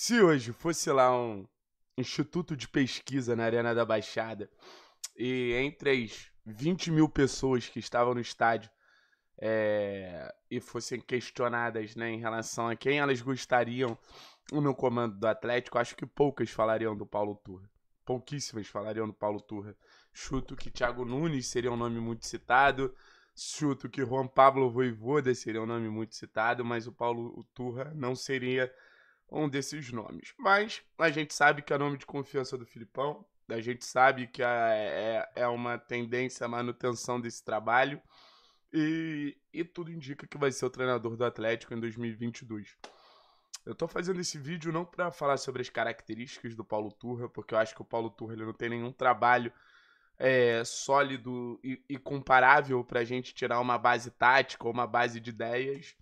Se hoje fosse lá um instituto de pesquisa na Arena da Baixada e entre as 20 mil pessoas que estavam no estádio é, e fossem questionadas né, em relação a quem elas gostariam no comando do Atlético, acho que poucas falariam do Paulo Turra. Pouquíssimas falariam do Paulo Turra. Chuto que Thiago Nunes seria um nome muito citado. Chuto que Juan Pablo Voivoda seria um nome muito citado, mas o Paulo Turra não seria um desses nomes. Mas a gente sabe que é nome de confiança do Filipão, a gente sabe que é, é, é uma tendência a manutenção desse trabalho e, e tudo indica que vai ser o treinador do Atlético em 2022. Eu tô fazendo esse vídeo não para falar sobre as características do Paulo Turra, porque eu acho que o Paulo Turra ele não tem nenhum trabalho é, sólido e, e comparável para a gente tirar uma base tática ou uma base de ideias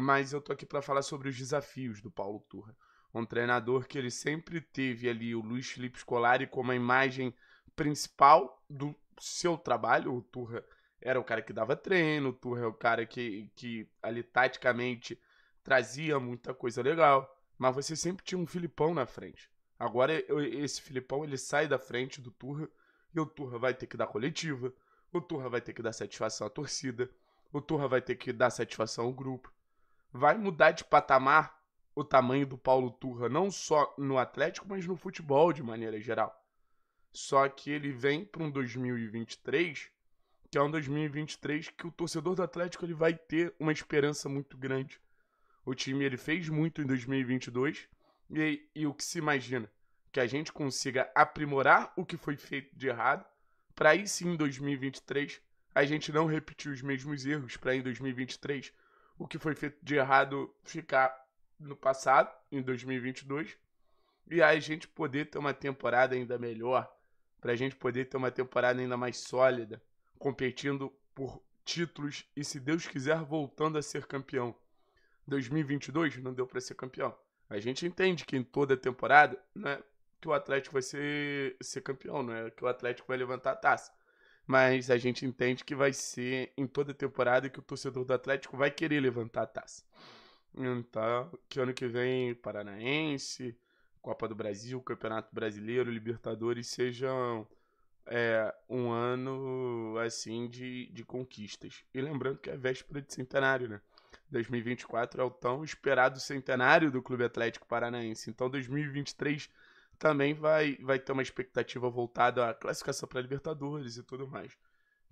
mas eu tô aqui para falar sobre os desafios do Paulo Turra. Um treinador que ele sempre teve ali o Luiz Felipe Scolari como a imagem principal do seu trabalho. O Turra era o cara que dava treino, o Turra é o cara que, que ali taticamente trazia muita coisa legal, mas você sempre tinha um Filipão na frente. Agora eu, esse Filipão ele sai da frente do Turra e o Turra vai ter que dar coletiva, o Turra vai ter que dar satisfação à torcida, o Turra vai ter que dar satisfação ao grupo vai mudar de patamar o tamanho do Paulo Turra, não só no Atlético, mas no futebol de maneira geral. Só que ele vem para um 2023, que é um 2023 que o torcedor do Atlético ele vai ter uma esperança muito grande. O time ele fez muito em 2022 e, e o que se imagina que a gente consiga aprimorar o que foi feito de errado para aí sim em 2023 a gente não repetir os mesmos erros para em 2023 o que foi feito de errado ficar no passado, em 2022, e aí a gente poder ter uma temporada ainda melhor, para a gente poder ter uma temporada ainda mais sólida, competindo por títulos e, se Deus quiser, voltando a ser campeão. 2022 não deu para ser campeão. A gente entende que em toda temporada, né, que o Atlético vai ser, ser campeão, não é que o Atlético vai levantar a taça mas a gente entende que vai ser em toda temporada que o torcedor do Atlético vai querer levantar a taça. Então, que ano que vem Paranaense, Copa do Brasil, Campeonato Brasileiro, Libertadores sejam é, um ano assim de, de conquistas. E lembrando que é véspera de centenário, né? 2024 é o tão esperado centenário do Clube Atlético Paranaense. Então, 2023 também vai, vai ter uma expectativa voltada à classificação para Libertadores e tudo mais.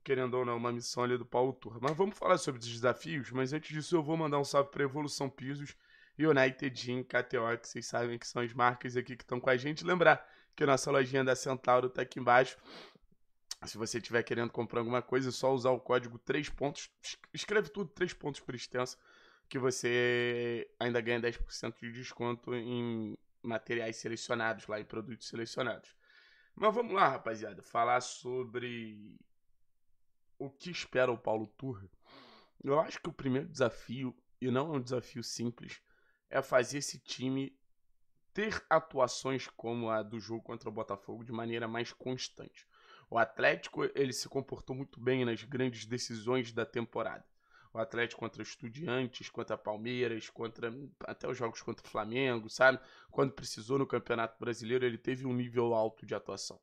Querendo ou não, é uma missão ali do Paulo Turra. Mas vamos falar sobre os desafios, mas antes disso eu vou mandar um salve para Evolução Pisos, United Gym, KTO, que vocês sabem que são as marcas aqui que estão com a gente. Lembrar que a nossa lojinha da Centauro está aqui embaixo. Se você estiver querendo comprar alguma coisa, é só usar o código 3 pontos. Escreve tudo 3 pontos por extenso, que você ainda ganha 10% de desconto em materiais selecionados lá, em produtos selecionados. Mas vamos lá, rapaziada, falar sobre o que espera o Paulo Turra. Eu acho que o primeiro desafio, e não é um desafio simples, é fazer esse time ter atuações como a do jogo contra o Botafogo de maneira mais constante. O Atlético ele se comportou muito bem nas grandes decisões da temporada o Atlético contra Estudiantes, contra Palmeiras, contra até os jogos contra o Flamengo, sabe? Quando precisou no Campeonato Brasileiro, ele teve um nível alto de atuação.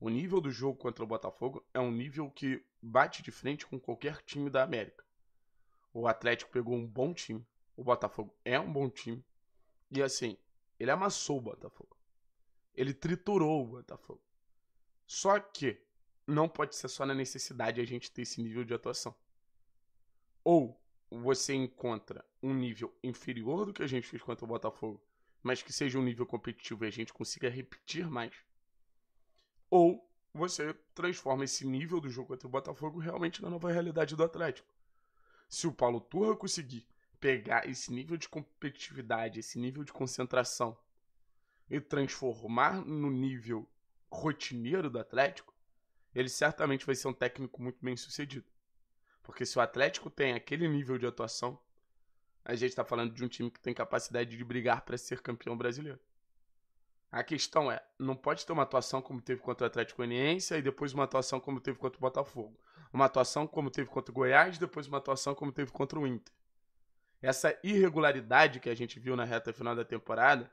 O nível do jogo contra o Botafogo é um nível que bate de frente com qualquer time da América. O Atlético pegou um bom time, o Botafogo é um bom time. E assim, ele amassou o Botafogo. Ele triturou o Botafogo. Só que não pode ser só na necessidade a gente ter esse nível de atuação ou você encontra um nível inferior do que a gente fez contra o Botafogo, mas que seja um nível competitivo e a gente consiga repetir mais, ou você transforma esse nível do jogo contra o Botafogo realmente na nova realidade do Atlético. Se o Paulo Turra conseguir pegar esse nível de competitividade, esse nível de concentração e transformar no nível rotineiro do Atlético, ele certamente vai ser um técnico muito bem sucedido. Porque se o Atlético tem aquele nível de atuação, a gente está falando de um time que tem capacidade de brigar para ser campeão brasileiro. A questão é, não pode ter uma atuação como teve contra o Atlético Goianiense e depois uma atuação como teve contra o Botafogo. Uma atuação como teve contra o Goiás, e depois uma atuação como teve contra o Inter. Essa irregularidade que a gente viu na reta final da temporada,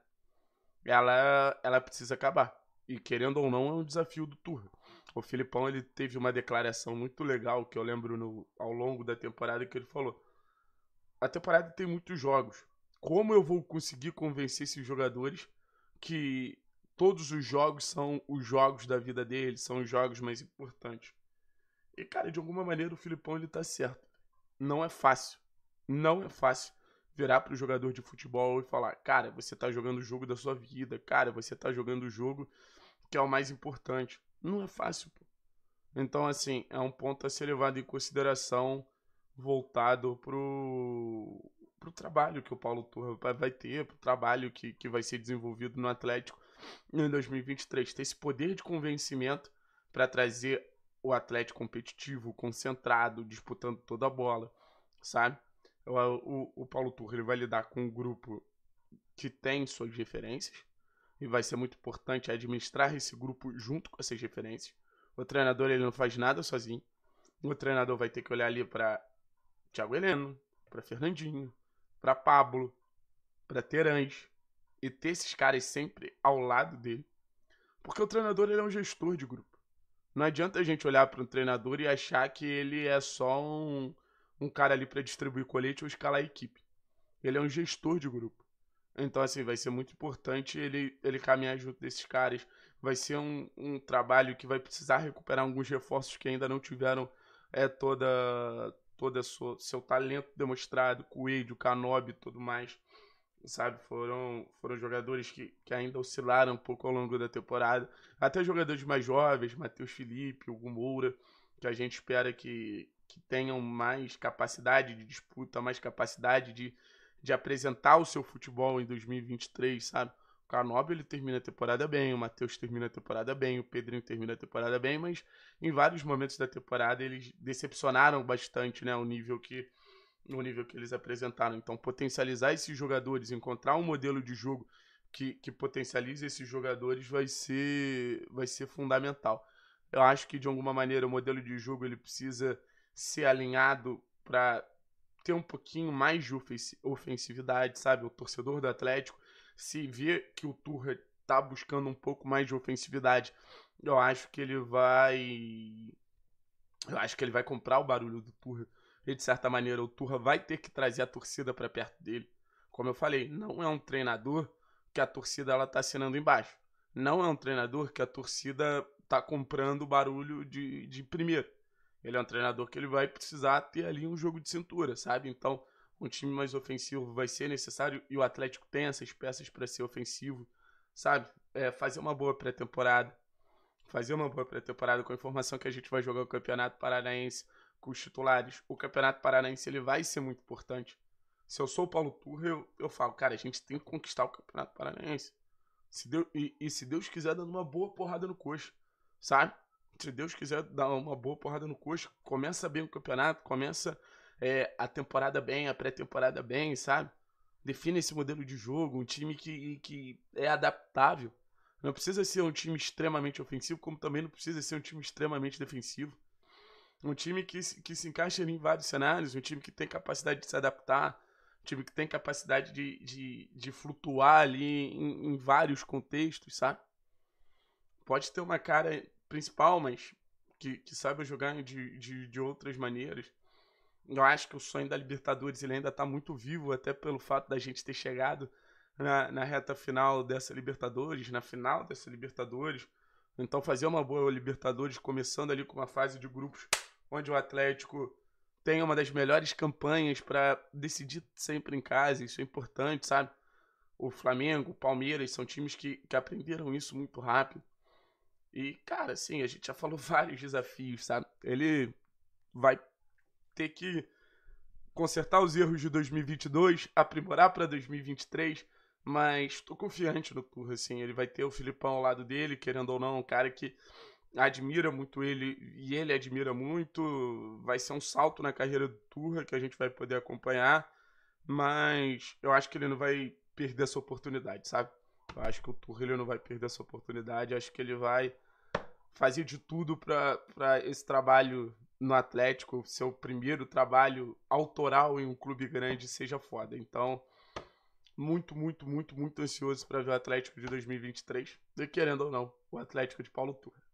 ela, ela precisa acabar. E querendo ou não, é um desafio do turno o Filipão ele teve uma declaração muito legal que eu lembro no, ao longo da temporada que ele falou: a temporada tem muitos jogos. Como eu vou conseguir convencer esses jogadores que todos os jogos são os jogos da vida deles, são os jogos mais importantes? E cara, de alguma maneira o Filipão ele tá certo. Não é fácil. Não é fácil virar para o jogador de futebol e falar: "Cara, você tá jogando o jogo da sua vida, cara, você tá jogando o jogo que é o mais importante". Não é fácil, pô. Então, assim, é um ponto a ser levado em consideração voltado pro, pro trabalho que o Paulo Turra vai ter, pro trabalho que, que vai ser desenvolvido no Atlético em 2023. Ter esse poder de convencimento para trazer o Atlético competitivo, concentrado, disputando toda a bola, sabe? O, o, o Paulo Turra ele vai lidar com um grupo que tem suas referências, e vai ser muito importante administrar esse grupo junto com essas referências. O treinador ele não faz nada sozinho. O treinador vai ter que olhar ali para Thiago Heleno, para Fernandinho, para Pablo, para Terãs e ter esses caras sempre ao lado dele. Porque o treinador ele é um gestor de grupo. Não adianta a gente olhar para um treinador e achar que ele é só um, um cara ali para distribuir colete ou escalar a equipe. Ele é um gestor de grupo. Então, assim, vai ser muito importante ele, ele caminhar junto desses caras. Vai ser um, um trabalho que vai precisar recuperar alguns reforços que ainda não tiveram é, toda todo seu, seu talento demonstrado, Coelho, Canobi e tudo mais. Sabe, foram, foram jogadores que, que ainda oscilaram um pouco ao longo da temporada. Até jogadores mais jovens, Matheus Felipe, Hugo Moura, que a gente espera que, que tenham mais capacidade de disputa, mais capacidade de de apresentar o seu futebol em 2023, sabe? O Canob ele termina a temporada bem, o Matheus termina a temporada bem, o Pedrinho termina a temporada bem, mas em vários momentos da temporada eles decepcionaram bastante, né, o nível que o nível que eles apresentaram. Então, potencializar esses jogadores, encontrar um modelo de jogo que, que potencialize esses jogadores vai ser vai ser fundamental. Eu acho que de alguma maneira o modelo de jogo ele precisa ser alinhado para ter um pouquinho mais de ofensividade, sabe? O torcedor do Atlético, se vê que o Turra tá buscando um pouco mais de ofensividade, eu acho que ele vai. Eu acho que ele vai comprar o barulho do Turra. E de certa maneira, o Turra vai ter que trazer a torcida para perto dele. Como eu falei, não é um treinador que a torcida ela tá assinando embaixo. Não é um treinador que a torcida tá comprando o barulho de, de primeiro. Ele é um treinador que ele vai precisar ter ali um jogo de cintura, sabe? Então, um time mais ofensivo vai ser necessário e o Atlético tem essas peças para ser ofensivo, sabe? É, fazer uma boa pré-temporada. Fazer uma boa pré-temporada com a informação que a gente vai jogar o Campeonato Paranaense com os titulares. O Campeonato Paranaense ele vai ser muito importante. Se eu sou o Paulo Turra, eu, eu falo, cara, a gente tem que conquistar o Campeonato Paranaense. Se Deus, e, e se Deus quiser, dando uma boa porrada no coxa, sabe? se Deus quiser dar uma boa porrada no coxo, começa bem o campeonato, começa é, a temporada bem, a pré-temporada bem, sabe? Define esse modelo de jogo, um time que, que é adaptável. Não precisa ser um time extremamente ofensivo, como também não precisa ser um time extremamente defensivo. Um time que, que se encaixa em vários cenários, um time que tem capacidade de se adaptar, um time que tem capacidade de, de, de flutuar ali em, em vários contextos, sabe? Pode ter uma cara principal, mas que, que saiba jogar de, de, de outras maneiras. Eu acho que o sonho da Libertadores ele ainda está muito vivo, até pelo fato da gente ter chegado na, na reta final dessa Libertadores, na final dessa Libertadores. Então, fazer uma boa Libertadores, começando ali com uma fase de grupos onde o Atlético tem uma das melhores campanhas para decidir sempre em casa, isso é importante, sabe? O Flamengo, o Palmeiras são times que, que aprenderam isso muito rápido. E, cara, assim, a gente já falou vários desafios, sabe? Ele vai ter que consertar os erros de 2022, aprimorar para 2023, mas tô confiante no Curra, assim, ele vai ter o Filipão ao lado dele, querendo ou não, um cara que admira muito ele e ele admira muito, vai ser um salto na carreira do Turra que a gente vai poder acompanhar, mas eu acho que ele não vai perder essa oportunidade, sabe? Eu acho que o Turrilho não vai perder essa oportunidade. Eu acho que ele vai fazer de tudo para esse trabalho no Atlético, seu primeiro trabalho autoral em um clube grande, seja foda. Então, muito, muito, muito, muito ansioso para ver o Atlético de 2023. E querendo ou não, o Atlético de Paulo Turra.